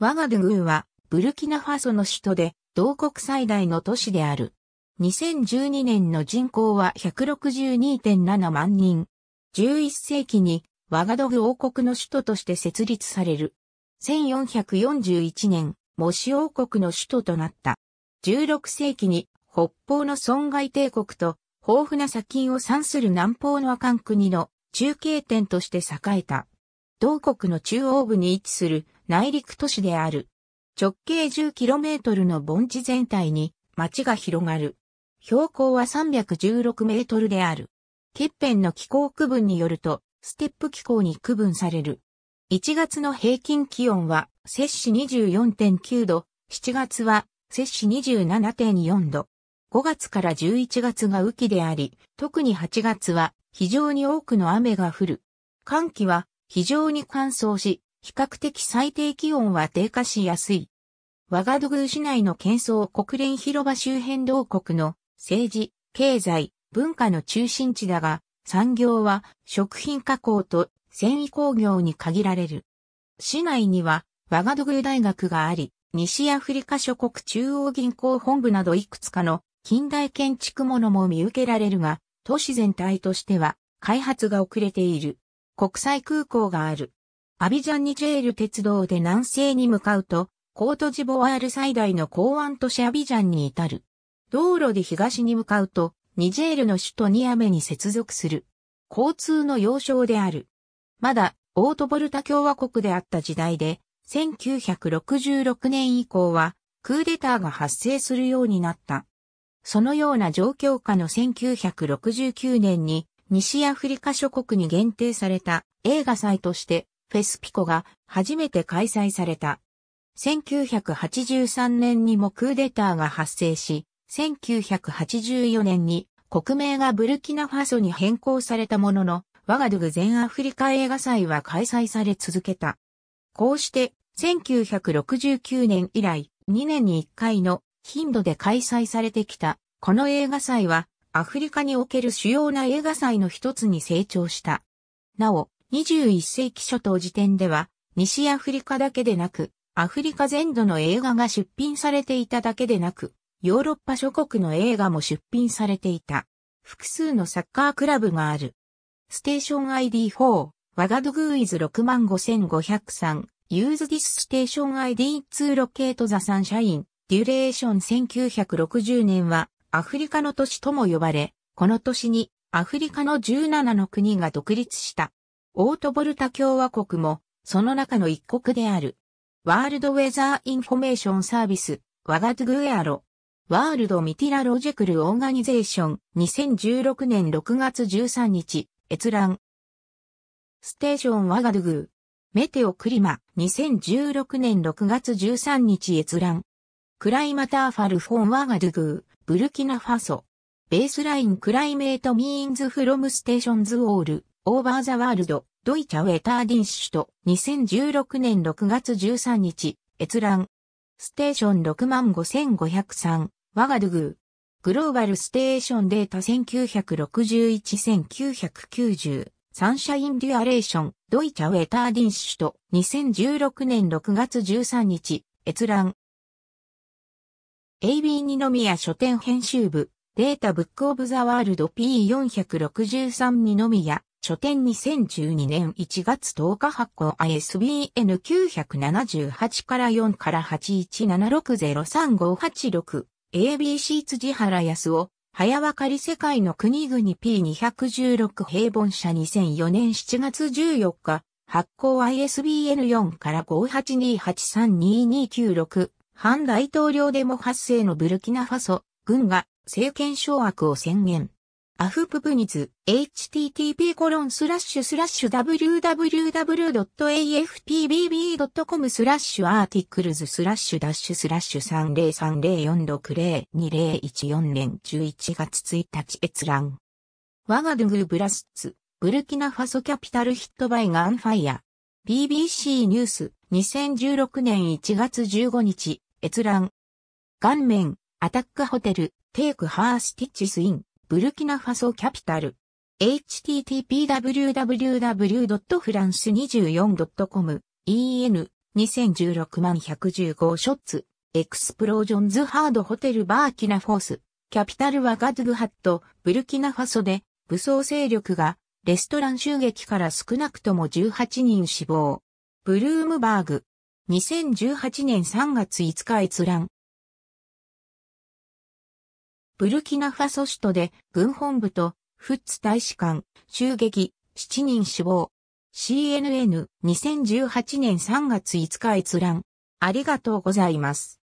ワガドゥグーは、ブルキナファソの首都で、同国最大の都市である。2012年の人口は162.7万人。11世紀に、ワガドグ王国の首都として設立される。1441年、モシ王国の首都となった。16世紀に、北方の損害帝国と、豊富な砂金を産する南方のアカン国の中継点として栄えた。同国の中央部に位置する内陸都市である。直径 10km の盆地全体に町が広がる。標高は316メートルである。欠片の気候区分によると、ステップ気候に区分される。1月の平均気温は、摂氏24.9度、7月は、摂氏27.4度。5月から11月が雨季であり、特に8月は非常に多くの雨が降る。寒気は非常に乾燥し、比較的最低気温は低下しやすい。ワガドグー市内の喧騒国連広場周辺同国の政治、経済、文化の中心地だが、産業は食品加工と繊維工業に限られる。市内にはワガドグー大学があり、西アフリカ諸国中央銀行本部などいくつかの近代建築物も見受けられるが、都市全体としては開発が遅れている。国際空港がある。アビジャンニジェール鉄道で南西に向かうと、コートジボワール最大の港湾都市アビジャンに至る。道路で東に向かうと、ニジェールの首都ニアメに接続する。交通の要衝である。まだ、オートボルタ共和国であった時代で、1966年以降は、クーデターが発生するようになった。そのような状況下の1969年に、西アフリカ諸国に限定された映画祭として、フェスピコが初めて開催された。1983年にもクーデターが発生し、1984年に国名がブルキナファソに変更されたものの、ワガドゥグ全アフリカ映画祭は開催され続けた。こうして、1969年以来、2年に1回の頻度で開催されてきた、この映画祭は、アフリカにおける主要な映画祭の一つに成長した。なお、21世紀初頭時点では、西アフリカだけでなく、アフリカ全土の映画が出品されていただけでなく、ヨーロッパ諸国の映画も出品されていた。複数のサッカークラブがある。ステーション ID4、ワガドグーイズ65503、ユーズディスステーション ID2 ロケートザサンシャイン、デュレーション1960年はアフリカの都市とも呼ばれ、この年にアフリカの17の国が独立した。オートボルタ共和国も、その中の一国である。ワールドウェザーインフォメーションサービス、ワガドゥグエアロ。ワールドミティラロジェクルオーガニゼーション、2016年6月13日、閲覧。ステーションワガドゥグー。メテオクリマ、2016年6月13日閲覧。クライマターファルフォンワガドゥグー、ブルキナファソ。ベースラインクライメートミーンズフロムステーションズオール。オーバーザワールド、ドイチャウェターディンシュと2016年6月13日、閲覧。ステーション65503、ワガドゥグー。グローバルステーションデータ1961-1990、サンシャインデュアレーション、ドイチャウェターディンシュと2016年6月13日、閲覧。AB 二宮書店編集部、データブックオブザワールド P463 二宮、書店2012年1月10日発行 ISBN 978から4から81760358 ABC 辻原康夫、早分かり世界の国々 P216 平凡社2004年7月14日、発行 ISBN4 から5828322296、反大統領デモ発生のブルキナファソ、軍が政権掌握を宣言。アフププニズ、http コロンスラッシュスラッシュ www.afpbb.com スラッシュアーティクルズスラッシュダッシュスラッシュ3030460201年11月1日閲覧。ワガドゥグブラスツ、ブルキナファソキャピタルヒットバイガンファイア。BBC ニュース、2016年1月15日、閲覧。顔面、アタックホテル、テイクハースティッチスイン。ブルキナファソキャピタル。http://www.france24.com en 2016万115ショッツエクスプロージョンズハードホテルバーキナフォースキャピタルはガドゥグハットブルキナファソで武装勢力がレストラン襲撃から少なくとも18人死亡ブルームバーグ2018年3月5日閲覧ブルキナファソ首都で軍本部とフッツ大使館、襲撃、7人死亡。CNN2018 年3月5日閲覧。ありがとうございます。